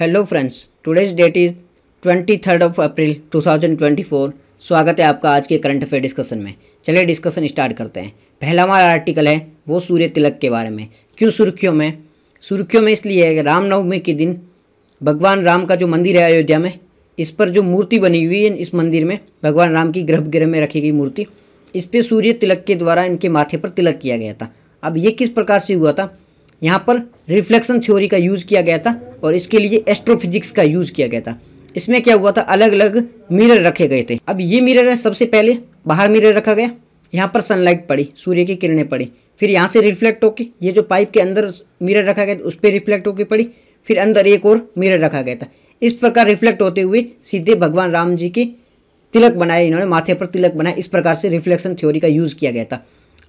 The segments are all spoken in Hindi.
hello friends today's date is twenty third of April two thousand twenty four स्वागत है आपका आज के करंट अफेयर डिस्कशन में चलिए डिस्कशन स्टार्ट करते हैं पहला हमारा आर्टिकल है वो सूर्य तिलक के बारे में क्यों सुर्खियों में सुर्खियों में इसलिए है कि रामनवमी के दिन भगवान राम का जो मंदिर है अयोध्या में इस पर जो मूर्ति बनी हुई है इस मंदिर में भगवान राम की गर्भगृह में रखी गई मूर्ति इस पर सूर्य तिलक के द्वारा इनके माथे पर तिलक किया गया था अब ये किस प्रकार से हुआ था यहाँ पर रिफ्लेक्शन थ्योरी का यूज़ किया गया था और इसके लिए एस्ट्रोफिजिक्स का यूज़ किया गया था इसमें क्या हुआ था अलग अलग मिरर रखे गए थे अब ये मिरर है सबसे पहले बाहर मिरर रखा गया यहाँ पर सनलाइट पड़ी सूर्य की किरणें पड़ी फिर यहाँ से रिफ्लेक्ट होके ये जो पाइप के अंदर मिरर रखा गया था उस पर रिफ्लेक्ट होके पड़ी फिर अंदर एक और मिरर रखा गया था इस प्रकार रिफ्लेक्ट होते हुए सीधे भगवान राम जी के तिलक बनाए इन्होंने माथे पर तिलक बनाए इस प्रकार से रिफ्लेक्शन थ्योरी का यूज़ किया गया था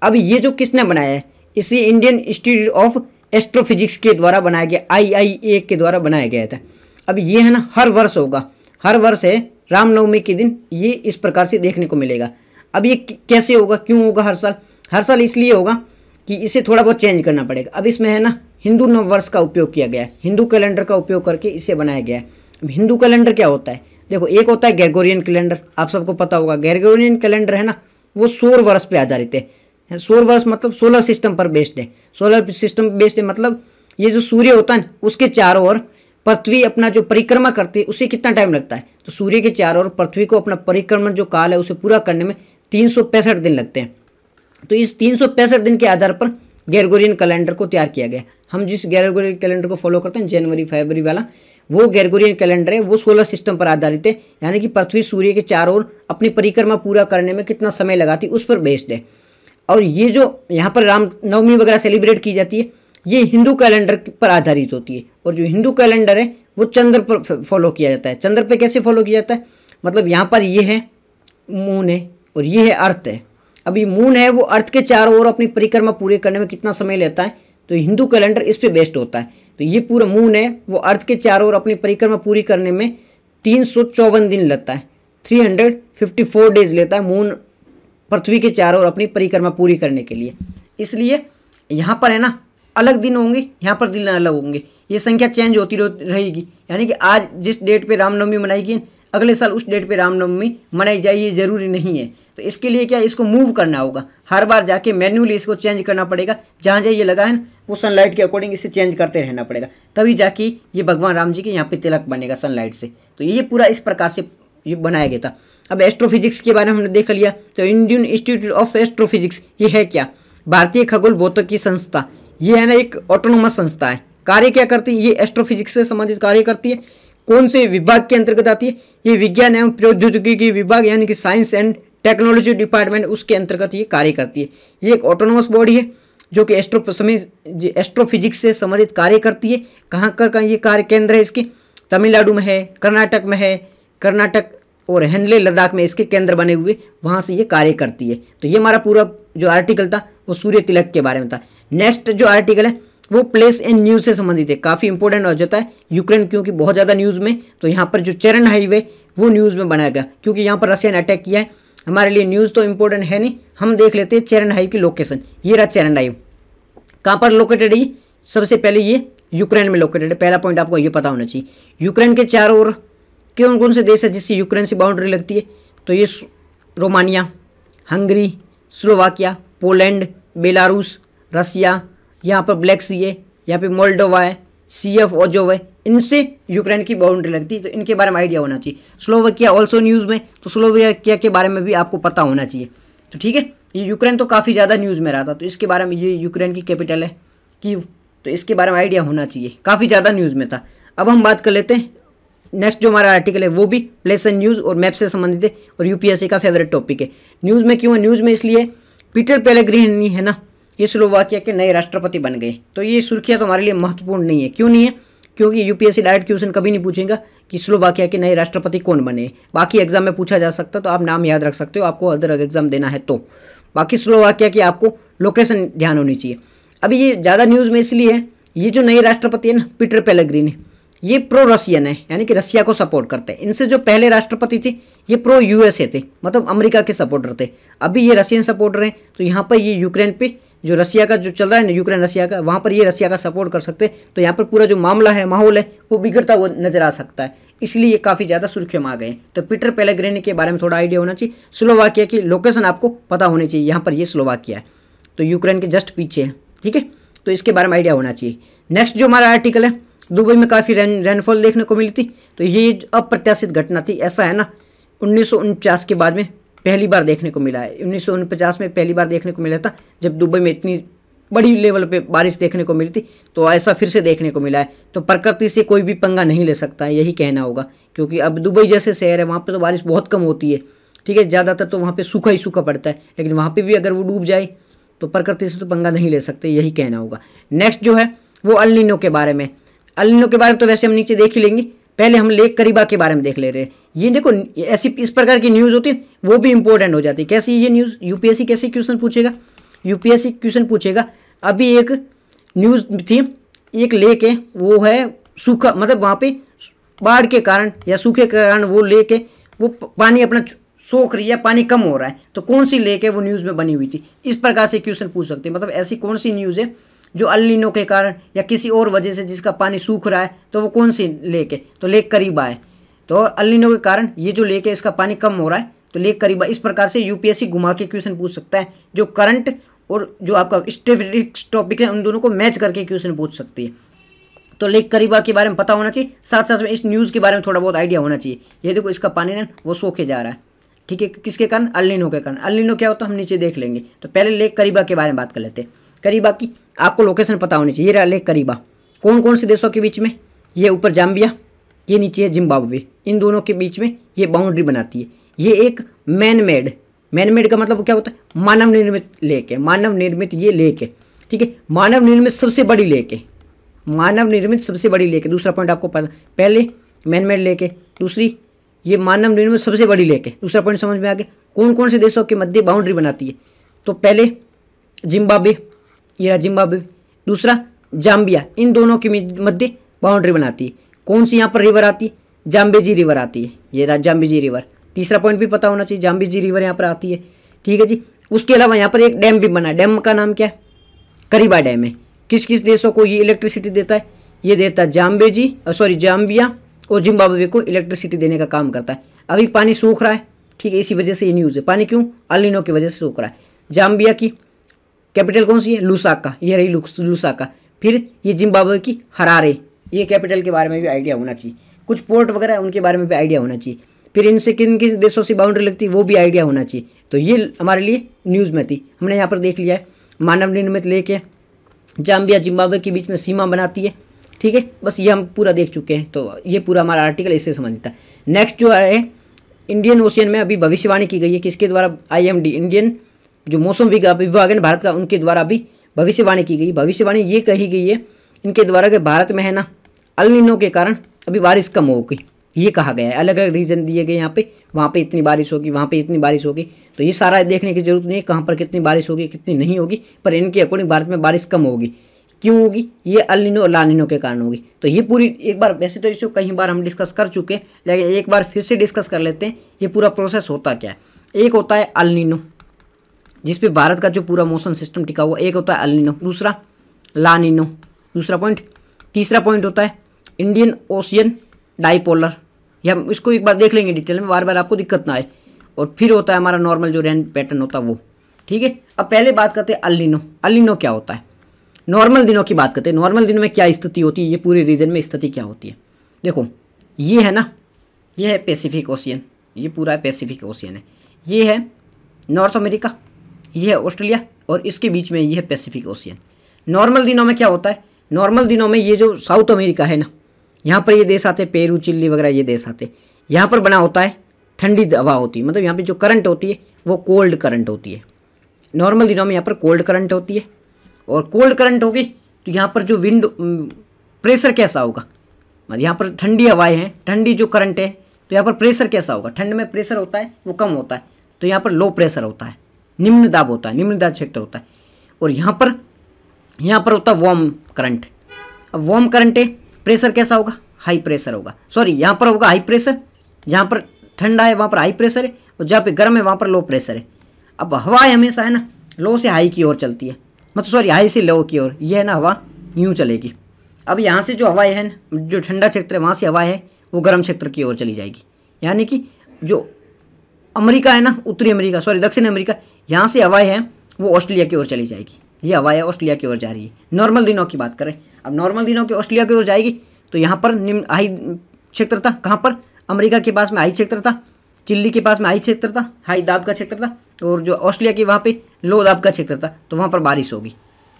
अब ये जो किसने बनाया है इसे इंडियन इंस्टीट्यूट ऑफ एस्ट्रोफिजिक्स के द्वारा बनाया गया ए के द्वारा बनाया गया था अब ये है ना हर वर्ष होगा हर वर्ष है रामनवमी के दिन ये इस प्रकार से देखने को मिलेगा अब ये कैसे होगा क्यों होगा हर साल हर साल इसलिए होगा कि इसे थोड़ा बहुत चेंज करना पड़ेगा अब इसमें है ना हिंदू नववर्ष का उपयोग किया गया है हिंदू कैलेंडर का उपयोग करके इसे बनाया गया है अब हिंदू कैलेंडर क्या होता है देखो एक होता है गैगोरियन कैलेंडर आप सबको पता होगा गैगोरियन कैलेंडर है ना वो सौर वर्ष पर आधारित है सोलह वर्ष मतलब सोलर सिस्टम पर बेस्ड है सोलर सिस्टम बेस्ड है मतलब ये जो सूर्य होता है ना उसके चारों ओर पृथ्वी अपना जो परिक्रमा करती है उसे कितना टाइम लगता है तो सूर्य के चारों ओर पृथ्वी को अपना परिक्रमण जो काल है उसे पूरा करने में तीन दिन लगते हैं तो इस तीन दिन के आधार पर गैरगोरियन कैलेंडर को तैयार किया गया हम जिस गैरगोरियन कैलेंडर को फॉलो करते हैं जनवरी फरवरी वाला वो गैरगोरियन कैलेंडर है वो सोलर सिस्टम पर आधारित है यानी कि पृथ्वी सूर्य के चारों ओर अपनी परिक्रमा पूरा करने में कितना समय लगाती उस पर बेस्ड है और ये जो यहाँ पर रामनवमी वगैरह सेलिब्रेट की जाती है ये हिंदू कैलेंडर पर आधारित होती है और जो हिंदू कैलेंडर है वो चंद्र पर फॉलो किया जाता है चंद्र पर कैसे फॉलो किया जाता है मतलब यहाँ पर ये है मून है और ये है अर्थ है अभी मून है वो अर्थ के चारों ओर अपनी परिक्रमा पूरे करने में कितना समय लेता है तो हिंदू कैलेंडर इस पर बेस्ट होता है तो ये पूरा मून है वो अर्थ के चारों ओर अपनी परिक्रमा पूरी करने में तीन दिन लगता है थ्री डेज लेता है मून पृथ्वी के चारों ओर अपनी परिक्रमा पूरी करने के लिए इसलिए यहाँ पर है ना अलग दिन होंगे यहाँ पर दिन अलग होंगे ये संख्या चेंज होती रहेगी यानी कि आज जिस डेट पे रामनवमी मनाई गई अगले साल उस डेट पे रामनवमी मनाई जाए ये ज़रूरी नहीं है तो इसके लिए क्या इसको मूव करना होगा हर बार जाके मैन्युअली इसको चेंज करना पड़ेगा जहाँ जहाँ ये लगा है ना वो सनलाइट के अकॉर्डिंग इसे चेंज करते रहना पड़ेगा तभी जाके ये भगवान राम जी के यहाँ पे तिलक बनेगा सनलाइट से तो ये पूरा इस प्रकार से ये बनाया गया था अब एस्ट्रोफिजिक्स के बारे में हमने देख लिया तो इंडियन इंस्टीट्यूट ऑफ एस्ट्रोफिजिक्स ये है क्या भारतीय खगोल भौतिकी संस्था ये है ना एक ऑटोनोमस संस्था है कार्य क्या करती है ये एस्ट्रोफिजिक्स से संबंधित कार्य करती है कौन से विभाग के अंतर्गत आती है ये विज्ञान एवं प्रौद्योगिकी विभाग यानी कि साइंस एंड टेक्नोलॉजी डिपार्टमेंट उसके अंतर्गत ये कार्य करती है ये एक ऑटोनोमस बॉडी है जो कि एस्ट्रो समय एस्ट्रोफिजिक्स से संबंधित कार्य करती है कहाँ कर का ये कार्य केंद्र है इसके तमिलनाडु में है कर्नाटक में है कर्नाटक और हेनले लद्दाख में इसके केंद्र बने हुए वहाँ से ये कार्य करती है तो ये हमारा पूरा जो आर्टिकल था वो सूर्य तिलक के बारे में था नेक्स्ट जो आर्टिकल है वो प्लेस एंड न्यूज़ से संबंधित है काफ़ी इंपॉर्टेंट हो जाता है यूक्रेन क्योंकि बहुत ज़्यादा न्यूज़ में तो यहाँ पर जो चरण हाईवे वो न्यूज़ में बनाया गया क्योंकि यहाँ पर रशिया ने अटैक किया है हमारे लिए न्यूज़ तो इंपॉर्टेंट है नहीं हम देख लेते हैं चरण हाई की लोकेशन ये रहा चरण हाईव कहाँ पर लोकेटेड है ये सबसे पहले ये यूक्रेन में लोकेटेड है पहला पॉइंट आपको ये पता होना चाहिए यूक्रेन के चारों ओर कौन कौन से देश है जिससे यूक्रेन से बाउंड्री लगती है तो ये Romania Hungary Slovakia Poland Belarus Russia यहाँ पर ब्लैक सी है यहाँ पे मोल्डोवा है सी एफ ओजो है इनसे यूक्रेन की बाउंड्री लगती है तो इनके बारे में आइडिया होना चाहिए स्लोवाकिया ऑल्सो न्यूज़ में तो स्लोवाकिया के बारे में भी आपको पता होना चाहिए तो ठीक है ये यूक्रेन तो काफ़ी ज़्यादा न्यूज़ में रहा था तो इसके बारे में ये यूक्रेन की कैपिटल है कीव तो इसके बारे में आइडिया होना चाहिए काफ़ी ज़्यादा न्यूज़ में था अब हम बात कर लेते हैं नेक्स्ट जो हमारा आर्टिकल है वो भी प्लेस एंड न्यूज़ और मैप से संबंधित है और यूपीएससी का फेवरेट टॉपिक है न्यूज़ में क्यों है न्यूज़ में इसलिए पीटर पेलेग्रीनी है ना ये स्लोवाकिया के नए राष्ट्रपति बन गए तो ये सुर्खियाँ तो हमारे लिए महत्वपूर्ण नहीं है क्यों नहीं है क्योंकि यूपीएससी डायरेक्ट क्वेश्चन कभी नहीं पूछेगा कि स्लोवाकिया के नए राष्ट्रपति कौन बने बाकी एग्जाम में पूछा जा सकता तो आप नाम याद रख सकते हो आपको अदर एग्जाम देना है तो बाकी स्लोवाकिया की आपको लोकेशन ध्यान होनी चाहिए अभी ये ज़्यादा न्यूज़ में इसलिए है ये जो नए राष्ट्रपति है ना पीटर पेलेग्रीन ये प्रो रसियन है यानी कि रशिया को सपोर्ट करते हैं इनसे जो पहले राष्ट्रपति थे ये प्रो यूएसए थे मतलब अमेरिका के सपोर्टर थे अभी ये रशियन सपोर्टर हैं तो यहाँ पर ये यूक्रेन पे जो रशिया का जो चल रहा है ना यूक्रेन रशिया का वहाँ पर ये रसिया का सपोर्ट कर सकते तो यहाँ पर पूरा जो मामला है माहौल है वो बिगड़ता हुआ नजर आ सकता है इसलिए ये काफ़ी ज़्यादा सुर्खियों में आ गए तो पीटर पेलेग्रेनी के बारे में थोड़ा आइडिया होना चाहिए स्लोवाकिया की लोकेशन आपको पता होनी चाहिए यहाँ पर ये स्लोवाकिया है तो यूक्रेन के जस्ट पीछे है ठीक है तो इसके बारे में आइडिया होना चाहिए नेक्स्ट जो हमारा आर्टिकल है दुबई में काफ़ी रेन रेनफॉल देखने को मिली थी तो ये अप्रत्याशित घटना थी ऐसा है ना उन्नीस के बाद में पहली बार देखने को मिला है उन्नीस में पहली बार देखने को मिला था जब दुबई में इतनी बड़ी लेवल पे बारिश देखने को मिली थी तो ऐसा फिर से देखने को मिला है तो प्रकृति से कोई भी पंगा नहीं ले सकता है यही कहना होगा क्योंकि अब दुबई जैसे शहर है वहाँ पर तो बारिश बहुत कम होती है ठीक है ज़्यादातर तो वहाँ पर सूखा ही सूखा पड़ता है लेकिन वहाँ पर भी अगर वो डूब जाए तो प्रकृति से तो पंगा नहीं ले सकते यही कहना होगा नेक्स्ट जो है वो अलिनों के बारे में अलिनो के बारे में तो वैसे हम नीचे देख ही लेंगे पहले हम लेक करीबा के बारे में देख ले रहे हैं ये देखो ऐसी इस प्रकार की न्यूज़ होती है वो भी इंपॉर्टेंट हो जाती है कैसी ये न्यूज़ यूपीएससी कैसे क्वेश्चन पूछेगा यूपीएससी क्वेश्चन पूछेगा अभी एक न्यूज़ थी एक लेक है वो है सूखा मतलब वहाँ पे बाढ़ के कारण या सूखे के कारण वो लेक है वो पानी अपना सोख रही है पानी कम हो रहा है तो कौन सी लेक है वो न्यूज़ में बनी हुई थी इस प्रकार से क्वेश्चन पूछ सकते हैं मतलब ऐसी कौन सी न्यूज़ है जो अलिनो के कारण या किसी और वजह से जिसका पानी सूख रहा है तो वो कौन सी लेक है तो लेक करीबा है तो अलिनो के कारण ये जो लेक है इसका पानी कम हो रहा है तो लेक करीबा इस प्रकार से यूपीएससी घुमा के क्वेश्चन पूछ सकता है जो करंट और जो आपका स्टेटिक्स टॉपिक है उन दोनों को मैच करके क्वेश्चन पूछ सकती है तो लेक करीबा के बारे में पता होना चाहिए साथ साथ में इस न्यूज़ के बारे में थोड़ा बहुत आइडिया होना चाहिए ये देखो इसका पानी ना वो सोखे जा रहा है ठीक है किसके कारण अलिनो के कारण अलिनो क्या होता है हम नीचे देख लेंगे तो पहले लेक करीबा के बारे में बात कर लेते हैं करीबा की आपको लोकेशन पता होनी चाहिए ये रहा लेक करीबा कौन कौन से देशों के बीच में ये ऊपर जाम्बिया ये नीचे है जिम्बाब्वे इन दोनों के बीच में ये बाउंड्री बनाती है ये एक मैन मेड मैन मेड का मतलब क्या होता है मानव निर्मित लेक है मानव निर्मित ये लेक है ठीक है मानव निर्मित सबसे बड़ी लेक है मानव निर्मित सबसे बड़ी लेक है दूसरा पॉइंट आपको पता पहले मैन मेड लेक है दूसरी ये मानव निर्मित सबसे बड़ी लेक है दूसरा पॉइंट समझ में आ गया कौन कौन से देशों के मध्य बाउंड्री बनाती है तो पहले जिम्बाब्वे ये जिम्बाब्वे दूसरा जाम्बिया इन दोनों के मध्य बाउंड्री बनाती है कौन सी यहाँ पर रिवर आती है जाम्बेजी रिवर आती है ये जाम्बेजी रिवर तीसरा पॉइंट भी पता होना चाहिए जाम्बेजी रिवर यहाँ पर आती है ठीक है जी उसके अलावा यहाँ पर एक डैम भी बना डैम का नाम क्या है करीबा डैम है किस किस देशों को ये इलेक्ट्रिसिटी देता है ये देता है जाम्बेजी सॉरी जाम्बिया और जिम्बाब्वे को इलेक्ट्रिसिटी देने का काम करता है अभी पानी सूख रहा है ठीक है इसी वजह से ये न्यूज़ है पानी क्यों अलिनों की वजह से सूख रहा है जाम्बिया की कैपिटल कौन सी है लुसाका ये रही लुसाका फिर ये जिम्बाब्वे की हरारे ये कैपिटल के बारे में भी आइडिया होना चाहिए कुछ पोर्ट वगैरह उनके बारे में भी आइडिया होना चाहिए फिर इनसे किन किन देशों से बाउंड्री लगती है वो भी आइडिया होना चाहिए तो ये हमारे लिए न्यूज़ में थी हमने यहाँ पर देख लिया है मानव निर्मित लेके जाम्बिया जिम्बाब्वे के बीच में सीमा बनाती है ठीक है बस ये हम पूरा देख चुके हैं तो ये पूरा हमारा आर्टिकल इससे संबंधित है नेक्स्ट जो है इंडियन ओशियन में अभी भविष्यवाणी की गई है किसके द्वारा डी इंडियन जो मौसम विभाग है भारत का उनके द्वारा भी भविष्यवाणी की गई भविष्यवाणी ये कही गई है इनके द्वारा कि भारत में है ना अलिनों के कारण अभी बारिश कम होगी ये कहा गया है अलग अलग रीजन दिए गए यहाँ पे वहाँ पे इतनी बारिश होगी वहाँ पे इतनी बारिश होगी तो ये सारा देखने की जरूरत नहीं है कहाँ पर कितनी बारिश होगी कितनी नहीं होगी पर इनके अकॉर्डिंग भारत में बारिश कम होगी क्यों होगी ये अलिनो और लानिनो के कारण होगी तो ये पूरी एक बार वैसे तो इसको कई बार हम डिस्कस कर चुके लेकिन एक बार फिर से डिस्कस कर लेते हैं ये पूरा प्रोसेस होता क्या है एक होता है अलिनो जिसपे भारत का जो पूरा मौसम सिस्टम टिका हुआ एक होता है अलिनो दूसरा लानिनो दूसरा पॉइंट तीसरा पॉइंट होता है इंडियन ओशियन डाईपोलर या हम इसको एक बार देख लेंगे डिटेल में बार बार आपको दिक्कत ना आए और फिर होता है हमारा नॉर्मल जो रेन पैटर्न होता है वो ठीक है अब पहले बात करते हैं अलिनो अलिनो क्या होता है नॉर्मल दिनों की बात करते हैं नॉर्मल दिनों में क्या स्थिति होती है ये पूरे रीजन में स्थिति क्या होती है देखो ये है ना ये है पैसिफिक ओशियन ये पूरा पैसिफिक ओशियन है ये है नॉर्थ अमेरिका ये है ऑस्ट्रेलिया और इसके बीच में ये है पैसिफिक ओशियन नॉर्मल दिनों में क्या होता है नॉर्मल दिनों में ये जो साउथ अमेरिका है ना यहाँ पर ये देश आते पेरू चिल्ली वगैरह ये देश आते यहाँ पर बना होता है ठंडी हवा होती है मतलब यहाँ पर जो करंट होती है वो कोल्ड करंट होती है नॉर्मल दिनों में यहाँ पर कोल्ड करंट होती है और कोल्ड करंट होगी तो यहाँ पर जो विंड प्रेशर कैसा होगा मतलब यहाँ पर ठंडी हवाएं हैं ठंडी जो करंट है तो यहाँ पर प्रेशर कैसा होगा ठंड में प्रेशर होता है वो कम होता है तो यहाँ पर लो प्रेशर होता है निम्न दाब होता है निम्न दाब क्षेत्र होता है और यहाँ पर यहाँ पर होता है वॉम करंट अब वॉम करंट है प्रेशर कैसा होगा हाई प्रेशर होगा सॉरी यहाँ पर होगा हाई प्रेशर जहाँ पर ठंडा है वहाँ पर हाई प्रेशर है और जहाँ पे गर्म है वहाँ पर लो प्रेशर है अब हवा हमेशा है ना लो से हाई की ओर चलती है मतलब सॉरी हाई से लो की ओर ये है ना हवा यूँ चलेगी अब यहाँ से जो हवाएं हैं जो ठंडा क्षेत्र है वहाँ से हवा है वो गर्म क्षेत्र की ओर चली जाएगी यानी कि जो अमेरिका है ना उत्तरी अमेरिका सॉरी दक्षिण अमेरिका यहाँ से हवाएं हैं वो ऑस्ट्रेलिया की ओर चली जाएगी ये है ऑस्ट्रेलिया की ओर जा रही है नॉर्मल दिनों की बात करें अब नॉर्मल दिनों की ऑस्ट्रेलिया की ओर जाएगी तो यहाँ पर निम्न हाई क्षेत्र था कहाँ पर अमेरिका के पास में हाई क्षेत्र था चिल्ली के पास में हाई क्षेत्र था हाई दाब का क्षेत्र था और जो ऑस्ट्रेलिया की वहाँ पे लो दाब का क्षेत्र था तो वहाँ पर बारिश होगी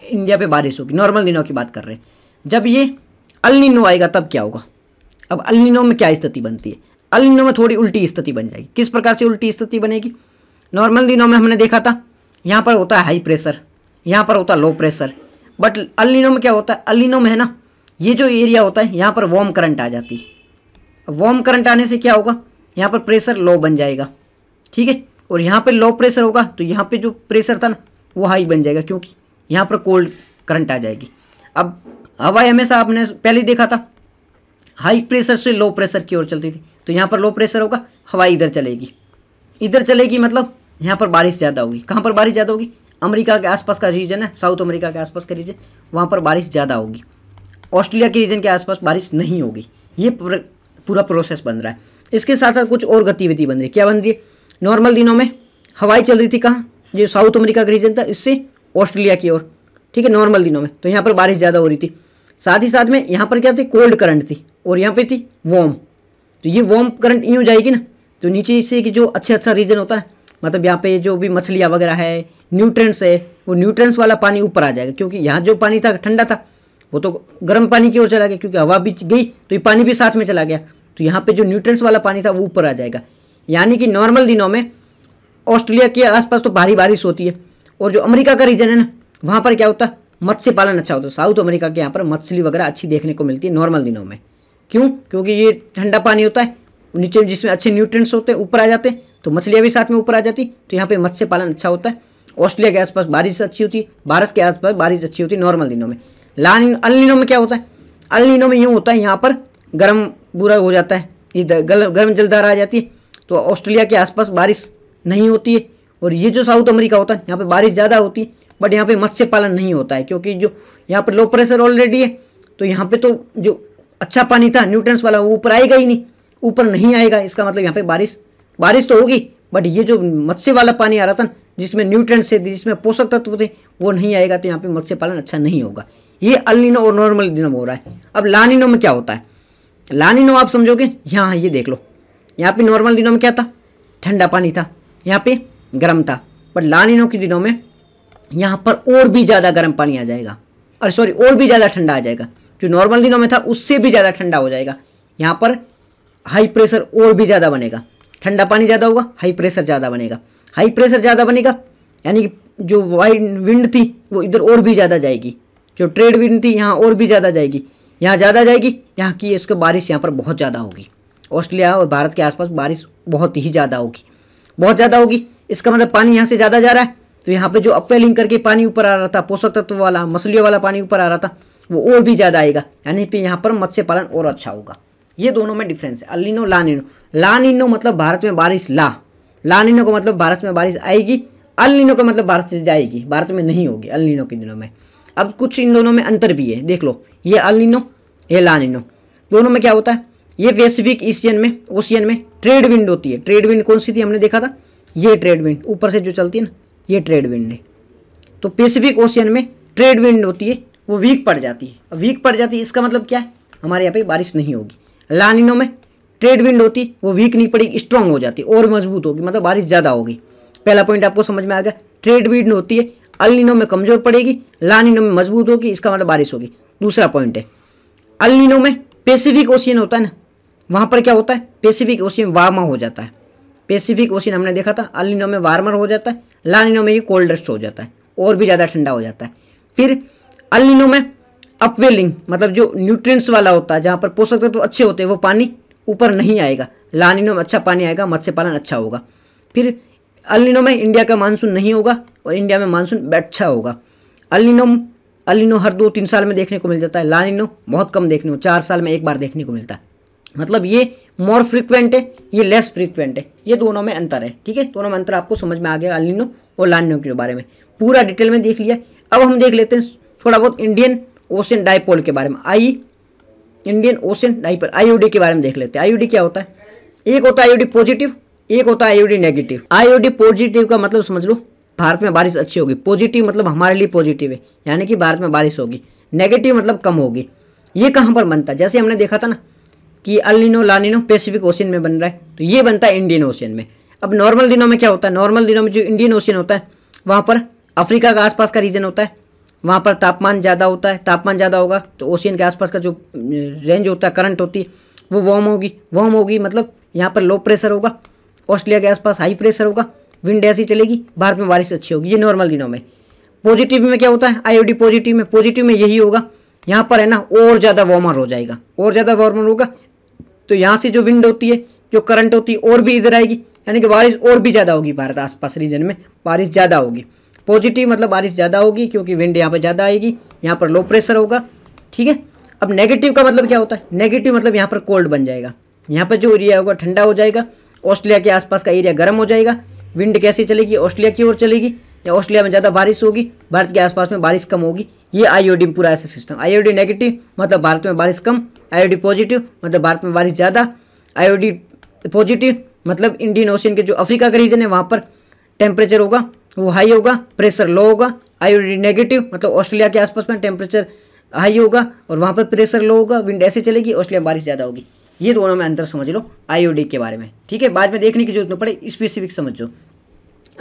इंडिया पर बारिश होगी नॉर्मल दिनों की बात कर रहे हैं जब ये अलिनो आएगा तब क्या होगा अब अलिनो में क्या स्थिति बनती है अलिनो में थोड़ी उल्टी स्थिति बन जाएगी किस प्रकार से उल्टी स्थिति बनेगी नॉर्मल दिनों में हमने देखा था यहाँ पर होता है हाई प्रेशर यहाँ पर होता है लो प्रेशर बट अलिनो में क्या होता है अलिनो में है ना ये जो एरिया होता है यहाँ पर वार्म करंट आ जाती है वॉम करंट आने से क्या होगा यहाँ पर प्रेशर लो बन जाएगा ठीक है और यहाँ पर लो प्रेशर होगा तो यहाँ पर जो प्रेशर था ना वो हाई बन जाएगा क्योंकि यहाँ पर कोल्ड करंट आ जाएगी अब हवा हमेशा आपने पहले देखा था हाई प्रेशर से लो प्रेशर की ओर चलती थी तो यहाँ पर लो प्रेशर होगा हवा इधर चलेगी इधर चलेगी मतलब यहाँ पर बारिश ज़्यादा होगी कहाँ पर बारिश ज़्यादा होगी अमेरिका के आसपास का रीजन है साउथ अमेरिका के आसपास का रीजन वहाँ पर बारिश ज़्यादा होगी ऑस्ट्रेलिया के रीजन के आसपास बारिश नहीं होगी ये पूरा प्रोसेस बन रहा है इसके साथ साथ कुछ और गतिविधि बन रही है क्या बन रही है नॉर्मल दिनों में हवाई चल रही थी कहाँ जो साउथ अमेरिका का रीजन था इससे ऑस्ट्रेलिया की ओर ठीक है नॉर्मल दिनों में तो यहाँ पर बारिश ज़्यादा हो रही थी साथ ही साथ में यहाँ पर क्या थी कोल्ड करंट थी और यहाँ पर थी वॉम तो ये वॉम करंट यूँ जाएगी ना तो नीचे इससे कि जो अच्छा अच्छा रीजन होता है मतलब यहाँ पे जो भी मछलियाँ वगैरह है न्यूट्रेंट्स है वो न्यूट्रेंट्स वाला पानी ऊपर आ जाएगा क्योंकि यहाँ जो पानी था ठंडा था वो तो गर्म पानी की ओर चला गया क्योंकि हवा भी गई तो ये पानी भी साथ में चला गया तो यहाँ पर जो न्यूट्रेंट्स वाला पानी था वो ऊपर आ जाएगा यानी कि नॉर्मल दिनों में ऑस्ट्रेलिया के आसपास तो भारी बारिश होती है और जो अमेरिका का रीजन है ना वहाँ पर क्या होता है मत्स्य पालन अच्छा होता है साउथ अमेरिका के यहाँ पर मछली वगैरह अच्छी देखने को मिलती है नॉर्मल दिनों में क्यों क्योंकि ये ठंडा पानी होता है नीचे जिसमें अच्छे न्यूट्रिएंट्स होते हैं ऊपर आ जाते हैं तो मछलियाँ भी साथ में ऊपर आ जाती तो यहाँ पे मत्स्य पालन अच्छा होता है ऑस्ट्रेलिया के आसपास बारिश अच्छी होती है भारत के आसपास बारिश अच्छी होती है नॉर्मल दिनों में लान अलनिनो में क्या होता है अलनिनो में यूँ होता है यहाँ पर गर्म बुरा हो जाता है ये गर्म जलधार आ जाती है तो ऑस्ट्रेलिया के आसपास बारिश नहीं होती है और ये जो साउथ अमेरिका होता है यहाँ पर बारिश ज़्यादा होती है बट यहाँ पर मत्स्य पालन नहीं होता है क्योंकि जो यहाँ पर लो प्रेशर ऑलरेडी है तो यहाँ पर तो जो अच्छा पानी था न्यूट्रंस वाला वो ऊपर आएगा ही नहीं ऊपर नहीं आएगा इसका मतलब यहाँ पर बारिश बारिश तो होगी बट ये जो मत्स्य वाला पानी आ रहा था जिसमें न्यूट्रेंट थे जिसमें पोषक तत्व थे वो नहीं आएगा तो यहाँ पे मत्स्य पालन अच्छा नहीं होगा ये अलिनो और नॉर्मल दिनम हो रहा है अब लानिनो में क्या होता है लानिनो आप समझोगे यहाँ ये देख लो यहाँ पे नॉर्मल दिनों में क्या था ठंडा पानी था यहाँ पे गर्म था बट लानिनो के दिनों में यहाँ पर और भी ज़्यादा गर्म पानी आ जाएगा और सॉरी और भी ज़्यादा ठंडा आ जाएगा जो नॉर्मल दिनों में था उससे भी ज़्यादा ठंडा हो जाएगा यहाँ पर हाई प्रेशर और भी ज़्यादा बनेगा ठंडा पानी ज़्यादा होगा हाई प्रेशर ज़्यादा बनेगा हाई प्रेशर ज़्यादा बनेगा यानी कि जो वाइड विंड थी वो इधर और भी ज़्यादा जाएगी जो ट्रेड विंड थी यहाँ और भी ज़्यादा जाएगी यहाँ ज़्यादा जाएगी यहाँ की इसको बारिश यहाँ पर बहुत ज़्यादा होगी ऑस्ट्रेलिया और भारत के आसपास बारिश बहुत ही ज़्यादा होगी बहुत ज़्यादा होगी इसका मतलब पानी यहाँ से ज़्यादा जा रहा है तो यहाँ पे जो अपवेलिंग करके पानी ऊपर आ रहा था पोषक तत्व वाला मछलियों वाला पानी ऊपर आ रहा था वो और भी ज़्यादा आएगा यानी कि यहाँ पर मत्स्य पालन और अच्छा होगा ये दोनों में डिफरेंस है अलिनो लानिनो लानिनो मतलब भारत में बारिश ला लानिनो का मतलब भारत में बारिश आएगी अलिनो का मतलब भारत से जाएगी भारत में नहीं होगी अलिनो के दिनों में अब कुछ इन दोनों में अंतर भी है देख लो ये अलिनो ये लानिनो दोनों में क्या होता है ये पैसिफिक एशियन में ओशियन में ट्रेड विंड होती है ट्रेड विंड कौन सी थी हमने देखा था ये ट्रेड विंड ऊपर से जो चलती है ना ये ट्रेड विंड है तो पैसिफिक ओशियन में ट्रेड विंड होती है वो वीक पड़ जाती है वीक पड़ जाती है इसका मतलब क्या है हमारे यहाँ पे बारिश नहीं होगी लानिनों में ट्रेड विंड होती वो वीक नहीं पड़ी स्ट्रांग हो जाती और मजबूत होगी मतलब बारिश ज़्यादा होगी पहला पॉइंट आपको समझ में आ गया ट्रेड विंड होती है अलिनो में कमज़ोर पड़ेगी लानिनो में मजबूत होगी इसका मतलब बारिश होगी दूसरा पॉइंट है अलिनो में पेसिफिक ओशियन होता है ना वहाँ पर क्या होता है पेसिफिक ओशियन वार्मा हो जाता है पेसिफिक ओशियन हमने देखा था अलिनो में वार्मर हो जाता है लानिनो में ये कोल्डेस्ट हो जाता है और भी ज़्यादा ठंडा हो जाता है फिर अलिनो में अपवेलिंग मतलब जो न्यूट्रिएंट्स वाला होता है जहाँ पर पोषक तत्व तो अच्छे होते हैं वो पानी ऊपर नहीं आएगा लानिनो में अच्छा पानी आएगा मत्स्य पालन अच्छा होगा फिर अलिनो में इंडिया का मानसून नहीं होगा और इंडिया में मानसून अच्छा होगा अलिनो अलिनो हर दो तीन साल में देखने को मिल जाता है लानिनो बहुत कम देखने को चार साल में एक बार देखने को मिलता है मतलब ये मोर फ्रीक्वेंट है ये लेस फ्रिक्वेंट है ये दोनों में अंतर है ठीक है दोनों में अंतर आपको समझ में आ गया अलिनो और लानिनो के बारे में पूरा डिटेल में देख लिया अब हम देख लेते हैं थोड़ा बहुत इंडियन ओशन डाइपोल के बारे में I Indian Ocean dipole IOD के बारे में देख लेते हैं आईओडी क्या होता है एक होता है आईओडी पॉजिटिव एक होता है आईओडी नेगेटिव आईओडी पॉजिटिव का मतलब समझ लो भारत में बारिश अच्छी होगी पॉजिटिव मतलब हमारे लिए पॉजिटिव है यानी कि भारत में बारिश होगी नेगेटिव मतलब कम होगी ये कहाँ पर बनता है जैसे हमने देखा था ना कि अलिनो लानिनो पैसिफिक ओशन में बन रहा है तो ये बनता है इंडियन ओशन में अब नॉर्मल दिनों में क्या होता है नॉर्मल दिनों में जो इंडियन ओशन होता है वहाँ पर अफ्रीका का आसपास का रीजन होता है वहाँ पर तापमान ज़्यादा होता है तापमान ज़्यादा होगा तो ओशियन के आसपास का जो रेंज होता है करंट होती है वो वॉम होगी वॉम होगी मतलब यहाँ पर लो प्रेशर होगा ऑस्ट्रेलिया के आसपास हाई प्रेशर होगा विंड ऐसी चलेगी भारत में बारिश अच्छी होगी ये नॉर्मल दिनों में पॉजिटिव में क्या होता है आईओडी पॉजिटिव में पॉजिटिव में यही होगा यहाँ पर है ना और ज़्यादा वार्मर हो जाएगा और ज़्यादा वार्मर होगा तो यहाँ से जो विंड होती है जो करंट होती है और भी इधर आएगी यानी कि बारिश और भी ज़्यादा होगी भारत आसपास रीजन में बारिश ज़्यादा होगी पॉजिटिव मतलब बारिश ज़्यादा होगी क्योंकि विंड यहाँ पर ज़्यादा आएगी यहाँ पर लो प्रेशर होगा ठीक है अब नेगेटिव का मतलब क्या होता है नेगेटिव मतलब यहाँ पर कोल्ड बन जाएगा यहाँ पर जो एरिया होगा ठंडा हो जाएगा ऑस्ट्रेलिया के आसपास का एरिया गर्म हो जाएगा विंड कैसी चलेगी ऑस्ट्रेलिया की ओर चलेगी या ऑस्ट्रेलिया में ज़्यादा बारिश होगी भारत के आसपास में बारिश कम होगी ये आईओडी पूरा ऐसा सिस्टम आईओडी नेगेटिव मतलब भारत में बारिश कम आईओडी पॉजिटिव मतलब भारत में बारिश ज़्यादा आईओडी पॉजिटिव मतलब इंडियन ओशियन के जो अफ्रीका का रीजन है वहाँ पर टेम्परेचर होगा वो हाई होगा प्रेशर लो होगा आई नेगेटिव मतलब ऑस्ट्रेलिया के आसपास में टेम्परेचर हाई होगा और वहाँ पर प्रेशर लो होगा विंड ऐसे चलेगी ऑस्ट्रेलिया बारिश ज़्यादा होगी ये दोनों में अंतर समझ लो आईओडी के बारे में ठीक है बाद में देखने की जरूरत न पड़े स्पेसिफिक समझ लो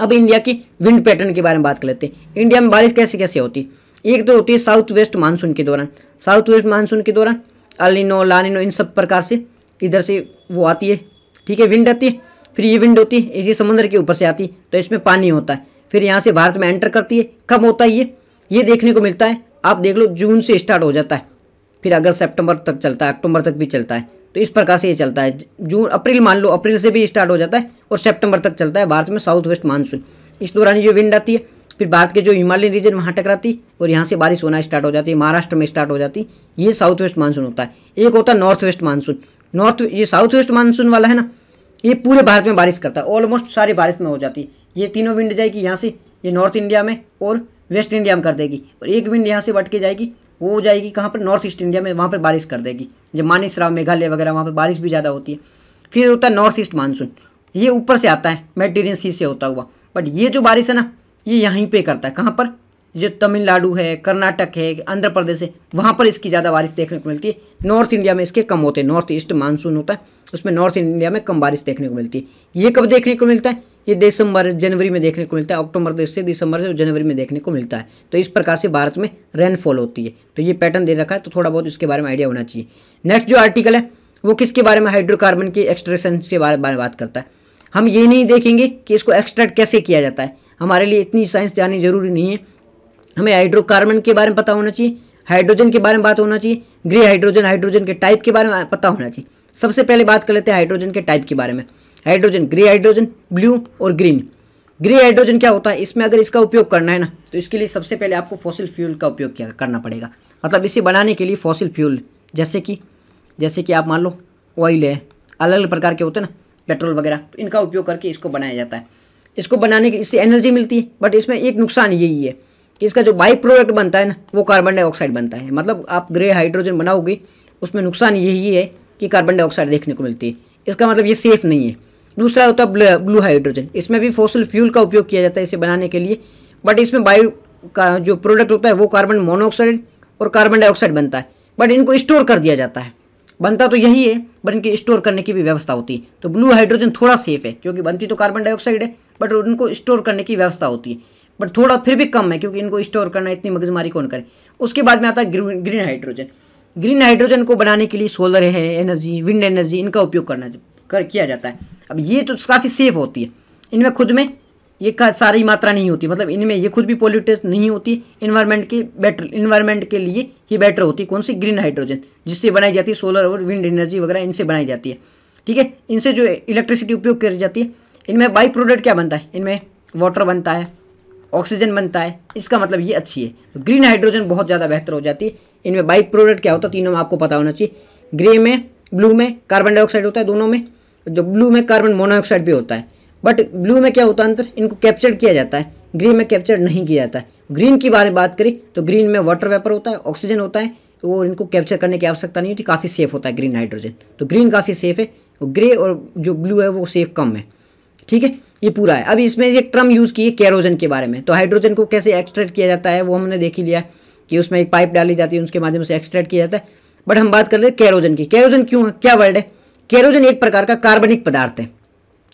अब इंडिया की विंड पैटर्न के बारे में बात कर लेते हैं इंडिया में बारिश कैसे कैसे होती है एक तो होती है साउथ वेस्ट मानसून के दौरान साउथ वेस्ट मानसून के दौरान अलिनो लानिनो इन सब प्रकार से इधर से वो आती है ठीक है विंड आती है फिर ये विंड होती है इसी समुद्र के ऊपर से आती है तो इसमें पानी होता है फिर यहाँ से भारत में एंटर करती है कब होता है ये ये देखने को मिलता है आप देख लो जून से स्टार्ट हो जाता है फिर अगस्त सेप्टेम्बर तक चलता है अक्टूबर तक भी चलता है तो इस प्रकार से ये चलता है जून अप्रैल मान लो अप्रैल से भी स्टार्ट हो जाता है और सेप्टेम्बर तक चलता है भारत में साउथ वेस्ट मानसून इस दौरान ये विंड आती है फिर भारत के जो हिमालयन रीजन वहाँ टकराती और यहाँ से बारिश होना स्टार्ट हो जाती है महाराष्ट्र में स्टार्ट हो जाती ये साउथ वेस्ट मानसून होता है एक होता है नॉर्थ वेस्ट मानसून नॉर्थ ये साउथ वेस्ट मानसून वाला है ना ये पूरे भारत में बारिश करता है ऑलमोस्ट सारी बारिश में हो जाती है ये तीनों विंड जाएगी यहाँ से ये नॉर्थ इंडिया में और वेस्ट इंडिया में कर देगी और एक विंड यहाँ से बट के जाएगी वो हो जाएगी कहाँ पर नॉर्थ ईस्ट इंडिया में वहाँ पर बारिश कर देगी जब मानेसराव मेघालय वगैरह वहाँ पर बारिश भी ज़्यादा होती है फिर होता है नॉर्थ ईस्ट मानसून ये ऊपर से आता है मेडिटेरियन सी से होता हुआ बट ये जो बारिश है ना ये यहीं पर करता है कहाँ पर जो तमिलनाडु है कर्नाटक है आंध्र प्रदेश है वहाँ पर इसकी ज़्यादा बारिश देखने को मिलती है नॉर्थ इंडिया में इसके कम होते हैं नॉर्थ ईस्ट मानसून होता है उसमें नॉर्थ इंडिया में कम बारिश देखने को मिलती है ये कब देखने को मिलता है ये दिसंबर जनवरी में देखने को मिलता है अक्टूबर से दिसंबर से जनवरी में देखने को मिलता है तो इस प्रकार से भारत में रेनफॉल होती है तो ये पैटर्न दे रखा है तो थोड़ा बहुत इसके बारे में आइडिया होना चाहिए नेक्स्ट जो आर्टिकल है वो किसके बारे में हाइड्रोकार्बन की एक्सट्रेशन के बारे में बात करता है हम ये नहीं देखेंगे कि इसको एक्सट्रैक्ट कैसे किया जाता है हमारे लिए इतनी साइंस जानी जरूरी नहीं है हमें हाइड्रोकार्बन के बारे में पता होना चाहिए हाइड्रोजन के बारे में बात होना चाहिए ग्री हाइड्रोजन हाइड्रोजन के टाइप के बारे में पता होना चाहिए सबसे पहले बात कर लेते हैं हाइड्रोजन के टाइप के बारे में हाइड्रोजन ग्रे हाइड्रोजन ब्लू और ग्रीन ग्रे हाइड्रोजन क्या होता है इसमें अगर इसका उपयोग करना है ना तो इसके लिए सबसे पहले आपको फॉसिल फ्यूल का उपयोग किया करना पड़ेगा मतलब इसे बनाने के लिए फॉसिल फ्यूल जैसे कि जैसे कि आप मान लो ऑयल है अलग अलग प्रकार के होते हैं ना पेट्रोल वगैरह इनका उपयोग करके इसको बनाया जाता है इसको बनाने के इससे एनर्जी मिलती है बट इसमें एक नुकसान यही है कि इसका जो बाई प्रोडक्ट बनता है ना वो कार्बन डाइऑक्साइड बनता है मतलब आप ग्रे हाइड्रोजन बनाओगे उसमें नुकसान यही है कि कार्बन डाइऑक्साइड देखने को मिलती है इसका मतलब ये सेफ़ नहीं है दूसरा होता है ब्लू हाइड्रोजन इसमें भी फोसल फ्यूल का उपयोग किया जाता है इसे बनाने के लिए बट इसमें बायो का जो प्रोडक्ट होता है वो कार्बन मोनोऑक्साइड और कार्बन डाइऑक्साइड बनता है बट इनको स्टोर कर दिया जाता है बनता तो यही है बट इनकी स्टोर करने की भी व्यवस्था होती है तो ब्लू हाइड्रोजन थोड़ा सेफ है क्योंकि बनती तो कार्बन डाइऑक्साइड है बट उनको स्टोर करने की व्यवस्था होती है बट थोड़ा फिर भी कम है क्योंकि इनको स्टोर करना इतनी मगजमारी कौन करे उसके बाद में आता है green green hydrogen green hydrogen को बनाने के लिए सोलर है एनर्जी विंड एनर्जी इनका उपयोग करना कर किया जाता है अब ये तो काफ़ी सेफ होती है इनमें खुद में ये का सारी मात्रा नहीं होती मतलब इनमें ये खुद भी पोल्यूटेड नहीं होती इन्वायरमेंट की बेटर इन्वायरमेंट के लिए ये बेटर होती कौन सी ग्रीन हाइड्रोजन जिससे बनाई जाती है सोलर और विंड एनर्जी वगैरह इनसे बनाई जाती है ठीक है इनसे जो इलेक्ट्रिसिटी उपयोग की जाती है इनमें बाई प्रोडक्ट क्या बनता है इनमें वाटर बनता है ऑक्सीजन बनता है इसका मतलब ये अच्छी है तो ग्रीन हाइड्रोजन बहुत ज़्यादा बेहतर हो जाती है इनमें बाई प्रोडक्ट क्या होता है तीनों में आपको पता होना चाहिए ग्रे में ब्लू में कार्बन डाइऑक्साइड होता है दोनों में जो ब्लू में कार्बन मोनोऑक्साइड भी होता है बट ब्लू में क्या होता है अंतर इनको कैप्चर किया जाता है ग्रीन में कैप्चर नहीं किया जाता है ग्रीन की बारे में बात करें तो ग्रीन में वाटर वेपर होता है ऑक्सीजन होता है तो वो इनको कैप्चर करने की आवश्यकता नहीं होती काफ़ी सेफ होता है ग्रीन हाइड्रोजन तो ग्रीन काफ़ी सेफ है ग्रे और जो ब्लू है वो सेफ कम है ठीक है ये पूरा है अब इसमें एक ट्रम यूज़ किए कैरोजन के बारे में तो हाइड्रोजन को कैसे एक्सट्रैक्ट किया जाता है वो हमने देख ही लिया कि उसमें एक पाइप डाली जाती है उसके माध्यम से एक्सट्रैक्ट किया जाता है बट हम बात कर रहे हैं कैरोजन की कैरोजन क्यों है क्या वर्ड है कैरोजन एक प्रकार का कार्बनिक पदार्थ है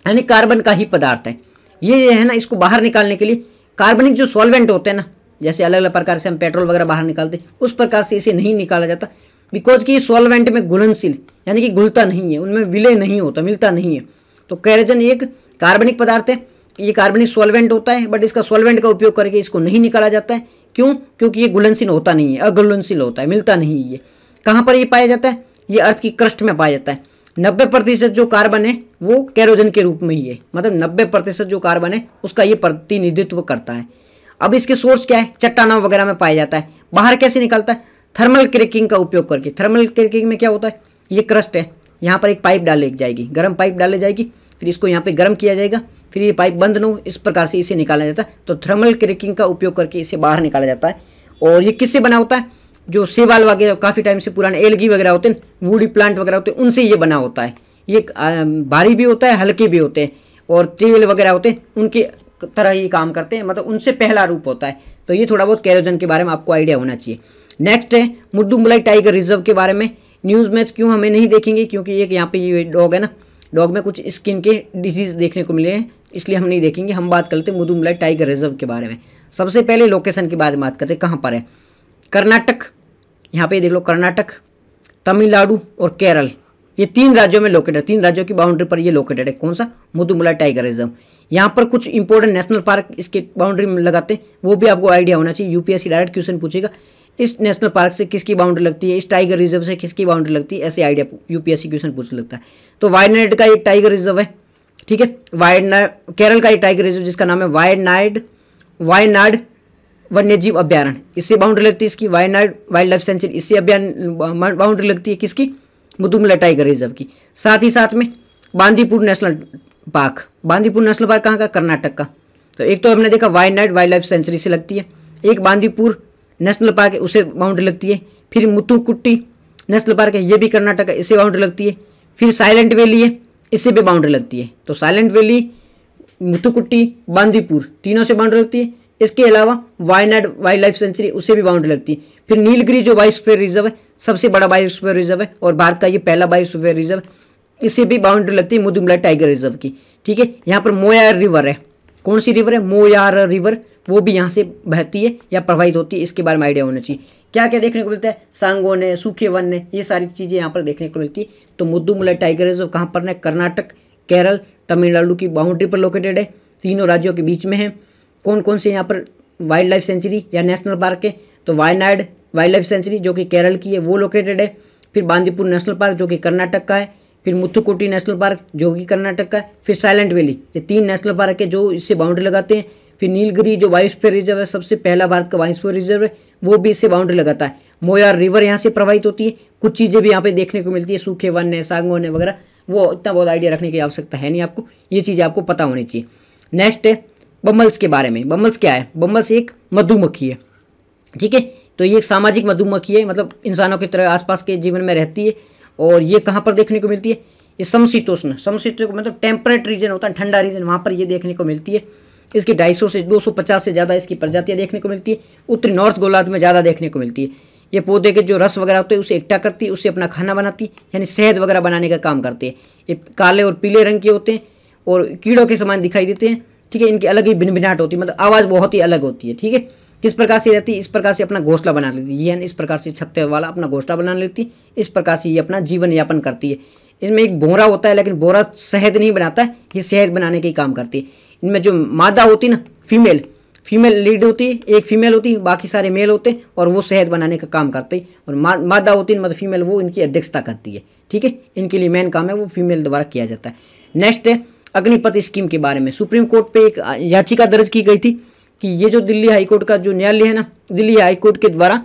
यानी कार्बन का ही पदार्थ है ये है ना इसको बाहर निकालने के लिए कार्बनिक जो सॉल्वेंट होते हैं ना जैसे अलग अलग प्रकार से हम पेट्रोल वगैरह बाहर निकालते उस प्रकार से इसे नहीं निकाला जाता बिकॉज कि ये सॉल्वेंट में घुलनशील यानी कि घुलता नहीं है उनमें विलय नहीं होता मिलता नहीं है तो कैरोजन एक कार्बनिक पदार्थ है ये कार्बनिक सॉल्वेंट होता है बट इसका सॉल्वेंट का उपयोग करके इसको नहीं निकाला जाता है क्यों क्योंकि ये घुलनशील होता नहीं है अघुलनशील होता है मिलता नहीं ये कहाँ पर ये पाया जाता है ये अर्थ की क्रस्ट में पाया जाता है नब्बे प्रतिशत जो कार्बन है वो कैरोजन के रूप में ही है मतलब नब्बे प्रतिशत जो कार्बन है उसका ये प्रतिनिधित्व करता है अब इसके सोर्स क्या है चट्टानों वगैरह में पाया जाता है बाहर कैसे निकलता है थर्मल क्रिकिंग का उपयोग करके थर्मल क्रिकिंग में क्या होता है ये क्रस्ट है यहाँ पर एक पाइप डाली जाएगी गर्म पाइप डाली जाएगी फिर इसको यहाँ पे गर्म किया जाएगा फिर ये पाइप बंद न हो इस प्रकार से इसे निकाला जाता है तो थर्मल क्रिकिंग का उपयोग करके इसे बाहर निकाला जाता है और ये किससे बना होता है जो सेवाल वगैरह काफ़ी टाइम से पुराने एलगी वगैरह होते हैं वूडी प्लांट वगैरह होते हैं उनसे ये बना होता है ये भारी भी होता है हल्के भी होते हैं और तेल वगैरह होते हैं उनके तरह ही काम करते हैं मतलब उनसे पहला रूप होता है तो ये थोड़ा बहुत कैरोजन के बारे में आपको आइडिया होना चाहिए नेक्स्ट है मुद्दुमलाई टाइगर रिजर्व के बारे में न्यूज़ मैच क्यों हमें नहीं देखेंगे क्योंकि एक यहाँ पे ये डॉग है ना डॉग में कुछ स्किन के डिजीज़ देखने को मिले हैं इसलिए हम नहीं देखेंगे हम बात करते हैं मुदुमलाई टाइगर रिजर्व के बारे में सबसे पहले लोकेशन की बात बात करते हैं कहाँ पर है कर्नाटक यहाँ पे देख लो कर्नाटक तमिलनाडु और केरल ये तीन राज्यों में लोकेटेड है तीन राज्यों की बाउंड्री पर ये लोकेटेड है कौन सा मुदुमला टाइगर रिजर्व यहाँ पर कुछ इंपॉर्टेंट नेशनल पार्क इसके बाउंड्री में लगाते हैं वो भी आपको आइडिया होना चाहिए यूपीएससी डायरेक्ट क्वेश्चन पूछेगा इस नेशनल पार्क से किसकी बाउंड्री लगती है इस टाइगर रिजर्व से किसकी बाउंड्री लगती है ऐसे आइडिया यूपीएससी क्वेश्चन पूछ लगता है तो वायनाइड का एक टाइगर रिजर्व है ठीक है वाइड केरल का एक टाइगर रिजर्व जिसका नाम है वायनाइड वायनाड वन्यजीव अभ्यारण इससे बाउंड्री लगती है इसकी वायनाड वाइल्ड लाइफ सेंचुरी इससे अभ्यारण बाउंड्री लगती है किसकी मुदुमला टाइगर रिजर्व की साथ ही साथ में Bandipur national park Bandipur national park कहाँ का कर्नाटक का तो एक तो हमने देखा वायनाड वाइल्ड लाइफ सेंचुरी से लगती है एक बांदीपुर नेशनल पार्क है उसे बाउंड्री लगती है फिर मुथुकुट्टी नेशनल पार्क है ये भी कर्नाटक है इससे बाउंड्री लगती है फिर साइलेंट वैली है इससे भी बाउंड्री लगती है तो साइलेंट वैली मुथुकुट्टी बांदीपुर तीनों से बाउंड्री लगती है इसके अलावा वायनाड वाइल्ड लाइफ सेंचुरी उससे भी बाउंड्री लगती है फिर नीलगिरी जो बायोस्फीयर रिजर्व है सबसे बड़ा बायोस्फीयर रिजर्व है और भारत का ये पहला बायोस्फीयर रिजर्व है इससे भी बाउंड्री लगती है मुदुमला टाइगर रिजर्व की ठीक है यहाँ पर मोयार रिवर है कौन सी रिवर है मोयार रिवर वो भी यहाँ से बहती है या प्रभावित होती है इसके बारे में आइडिया होना चाहिए क्या क्या देखने को मिलता है सांगोन है सूखे वन है ये सारी चीज़ें यहाँ पर देखने को मिलती है तो मुद्दूमुला टाइगर रिजर्व कहाँ पर है कर्नाटक केरल तमिलनाडु की बाउंड्री पर लोकेटेड है तीनों राज्यों के बीच में है कौन कौन से यहाँ पर वाइल्ड लाइफ सेंचुरी या नेशनल पार्क है तो वायनाड वाइल्ड लाइफ सेंचुरी जो कि केरल की है वो लोकेटेड है फिर बांदीपुर नेशनल पार्क जो कि कर्नाटक का है फिर मुथुकोटी नेशनल पार्क जो कि कर्नाटक का है फिर साइलेंट वैली ये तीन नेशनल पार्क है जो इससे बाउंड्री लगाते हैं फिर नीलगिरी जो वायुस्फीय रिजर्व है सबसे पहला भारत का वायुस्फीय रिजर्व है वो भी इससे बाउंड्री लगाता है मोयार रिवर यहाँ से प्रभावित होती है कुछ चीज़ें भी यहाँ पे देखने को मिलती है सूखे वन है सागवन है वगैरह वो इतना बहुत आइडिया रखने की आवश्यकता है नहीं आपको ये चीज़ें आपको पता होनी चाहिए नेक्स्ट है बम्बल्स के बारे में बम्बल्स क्या है बम्बल्स एक मधुमक्खी है ठीक है तो ये एक सामाजिक मधुमक्खी है मतलब इंसानों की तरह आसपास के जीवन में रहती है और ये कहाँ पर देखने को मिलती है ये समशीतोष्ण समशीतोष्ण मतलब टेम्परेट रीजन होता है ठंडा रीजन वहाँ पर ये देखने को मिलती है इसके 250 से 250 से ज़्यादा इसकी प्रजातियाँ देखने को मिलती है उत्तरी नॉर्थ गोलार्ध में ज़्यादा देखने को मिलती है ये पौधे के जो रस वगैरह होते हैं उसे इकट्ठा करती है उससे अपना खाना बनाती है यानी शहद वगैरह बनाने का काम करते हैं ये काले और पीले रंग के होते हैं और कीड़ों के समान दिखाई देते हैं ठीक है इनकी अलग ही भिनभिनाट होती है मतलब आवाज़ बहुत ही अलग होती है ठीक है किस प्रकार से रहती है इस प्रकार से अपना घोंसला बना लेती है यानी इस प्रकार से छत्ते वाला अपना घोंसला बना लेती है इस प्रकार से ये अपना जीवन यापन करती है इसमें एक बोरा होता है लेकिन बोरा शहद नहीं बनाता है ये शहद बनाने का ही काम करती है इनमें जो मादा होती ना फीमेल फीमेल लीड होती एक फीमेल होती बाकी सारे मेल होते और वो शहद बनाने का काम करते और मा, मादा होती मतलब फीमेल वो इनकी अध्यक्षता करती है ठीक है इनके लिए मेन काम है वो फीमेल द्वारा किया जाता है नेक्स्ट है अग्निपथ स्कीम के बारे में सुप्रीम कोर्ट पे एक याचिका दर्ज की गई थी कि ये जो दिल्ली हाईकोर्ट का जो न्यायालय है ना दिल्ली हाईकोर्ट के द्वारा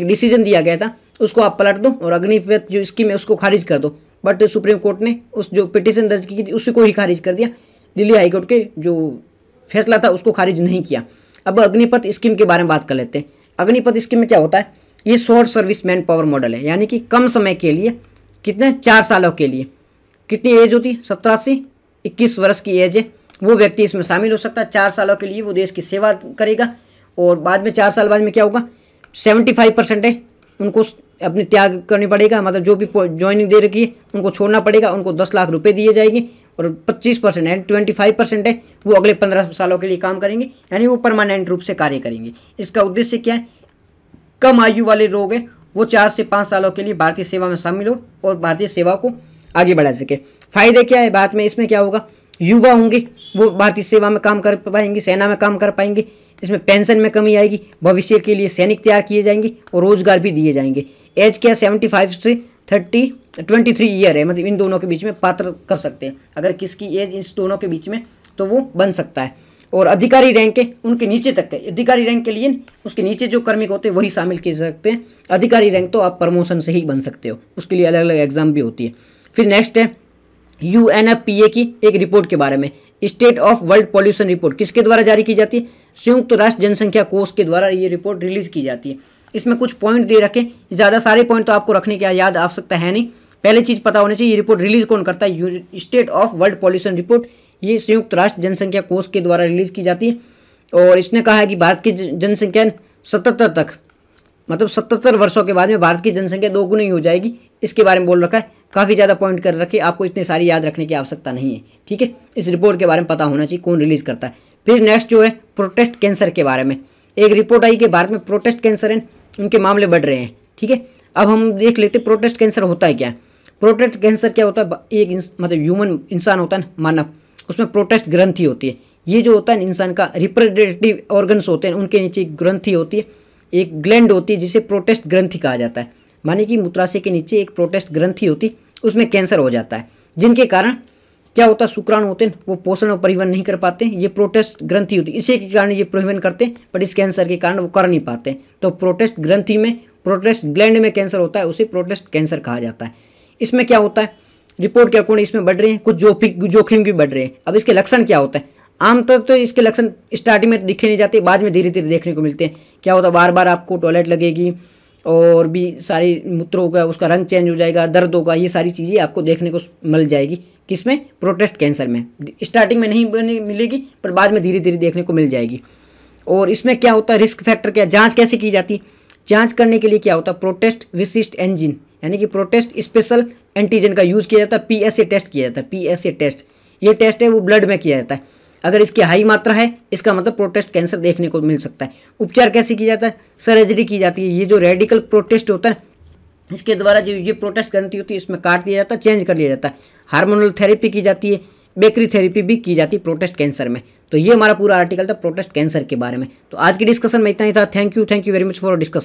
एक डिसीजन दिया गया था उसको आप पलट दो और अग्निपथ जो स्कीम है उसको खारिज कर दो बट सुप्रीम कोर्ट ने उस जो पिटिशन दर्ज की थी उसको ही खारिज कर दिया दिल्ली हाईकोर्ट के जो फैसला था उसको खारिज नहीं किया अब अग्निपथ स्कीम के बारे में बात कर लेते हैं अग्निपथ स्कीम में क्या होता है ये short service manpower model है यानी कि कम समय के लिए कितने चार सालों के लिए कितनी एज होती है सत्रह इक्कीस वर्ष की एज है वो व्यक्ति इसमें शामिल हो सकता है चार सालों के लिए वो देश की सेवा करेगा और बाद में चार साल बाद में क्या होगा सेवेंटी फाइव परसेंट है उनको अपने त्याग करनी पड़ेगा मतलब जो भी ज्वाइनिंग दे रखी है उनको छोड़ना पड़ेगा उनको दस लाख रुपए दिए जाएंगे और 25 परसेंट यानी ट्वेंटी परसेंट है वो अगले 15 सालों के लिए काम करेंगे यानी वो परमानेंट रूप से कार्य करेंगे इसका उद्देश्य क्या है कम आयु वाले लोग हैं वो चार से पाँच सालों के लिए भारतीय सेवा में शामिल हो और भारतीय सेवा को आगे बढ़ा सके फायदे क्या है बात में इसमें क्या होगा युवा होंगे वो भारतीय सेवा में काम कर पाएंगे सेना में काम कर पाएंगे इसमें पेंशन में कमी आएगी भविष्य के लिए सैनिक तैयार किए जाएंगे और रोजगार भी दिए जाएंगे एज क्या सेवेंटी फाइव से थर्टी ट्वेंटी थ्री ईयर है मतलब इन दोनों के बीच में पात्र कर सकते हैं अगर किसकी एज इस दोनों के बीच में तो वो बन सकता है और अधिकारी रैंक के उनके नीचे तक के अधिकारी रैंक के लिए उसके नीचे जो कर्मिक होते हैं वही शामिल किए सकते हैं अधिकारी रैंक तो आप प्रमोशन से ही बन सकते हो उसके लिए अलग अलग एग्जाम भी होती है फिर नेक्स्ट है यू की एक रिपोर्ट के बारे में state of world pollution report किसके द्वारा जारी की जाती है संयुक्त तो राष्ट्र जनसंख्या कोष के द्वारा ये रिपोर्ट रिलीज की जाती है इसमें कुछ पॉइंट दे रखें ज़्यादा सारे पॉइंट तो आपको रखने की याद आवश्यकता है नहीं पहले चीज़ पता होनी चाहिए ये रिपोर्ट रिलीज कौन करता है state of world pollution report ये संयुक्त राष्ट्र जनसंख्या कोष के द्वारा रिलीज की जाती है और इसने कहा है कि भारत की जनसंख्या सतहत्तर तक मतलब सतहत्तर वर्षों के बाद में भारत की जनसंख्या दोगुनी हो जाएगी इसके बारे में बोल रखा है काफ़ी ज़्यादा पॉइंट कर रखे आपको इतनी सारी याद रखने की आवश्यकता नहीं है ठीक है इस रिपोर्ट के बारे में पता होना चाहिए कौन रिलीज़ करता है फिर नेक्स्ट जो है प्रोटेस्ट कैंसर के बारे में एक रिपोर्ट आई कि भारत में प्रोटेस्ट कैंसर एंड उनके मामले बढ़ रहे हैं ठीक है अब हम देख लेते प्रोटेस्ट कैंसर होता है क्या प्रोटेस्ट कैंसर क्या होता है एक मतलब ह्यूमन इंसान होता है ना मानव उसमें प्रोटेस्ट ग्रंथि होती है ये जो होता है इंसान का रिप्रेजेंटेटिव ऑर्गन्स होते हैं उनके नीचे एक ग्रंथि होती है एक ग्लैंड होती है जिसे प्रोटेस्ट ग्रंथि कहा जाता है माने कि मूत्राशय के नीचे एक प्रोटेस्ट ग्रंथि होती उसमें कैंसर हो जाता है जिनके कारण क्या होता है शुक्राणु होते हैं वो पोषण और परिवहन नहीं कर पाते ये प्रोटेस्ट ग्रंथि होती है इसी के कारण ये परिवहन करते हैं बट इस कैंसर के कारण वो कर नहीं पाते तो प्रोटेस्ट ग्रंथि में प्रोटेस्ट ग्लैंड में कैंसर होता है उसे प्रोटेस्ट कैंसर कहा जाता है इसमें क्या होता है रिपोर्ट के अकॉर्डिंग इसमें बढ़ रहे हैं कुछ जोखिम जोखिम भी बढ़ रहे हैं अब इसके लक्षण क्या होता है आमतौर तो इसके लक्षण स्टार्टिंग में दिखे नहीं जाते बाद में धीरे धीरे देखने को मिलते हैं क्या होता है बार बार आपको टॉयलेट लगेगी और भी सारी मूत्र होगा उसका रंग चेंज हो जाएगा दर्द होगा ये सारी चीज़ें आपको देखने को मिल जाएगी किसमें प्रोटेस्ट कैंसर में स्टार्टिंग में नहीं मिलेगी पर बाद में धीरे धीरे देखने को मिल जाएगी और इसमें क्या होता है रिस्क फैक्टर क्या जाँच कैसे की जाती है जाँच करने के लिए क्या होता है प्रोटेस्ट विशिष्ट एंजिन यानी कि प्रोटेस्ट स्पेशल एंटीजन का यूज़ किया जाता है पी टेस्ट किया जाता है पी टेस्ट ये टेस्ट है वो ब्लड में किया जाता है अगर इसकी हाई मात्रा है इसका मतलब प्रोटेस्ट कैंसर देखने को मिल सकता है उपचार कैसे किया जाता है सर्जरी की जाती है ये जो रेडिकल प्रोटेस्ट होता है इसके द्वारा जो ये प्रोटेस्ट ग्रंथि होती है इसमें काट दिया जाता है चेंज कर लिया जाता है हार्मोनल थेरेपी की जाती है बेकरी थेरेपी भी की जाती है प्रोटेस्ट कैंसर में तो ये हमारा पूरा आर्टिकल था प्रोटेस्ट कैंसर के बारे में तो आज की डिस्कशन में इतना ही था thank you thank you very much for discuss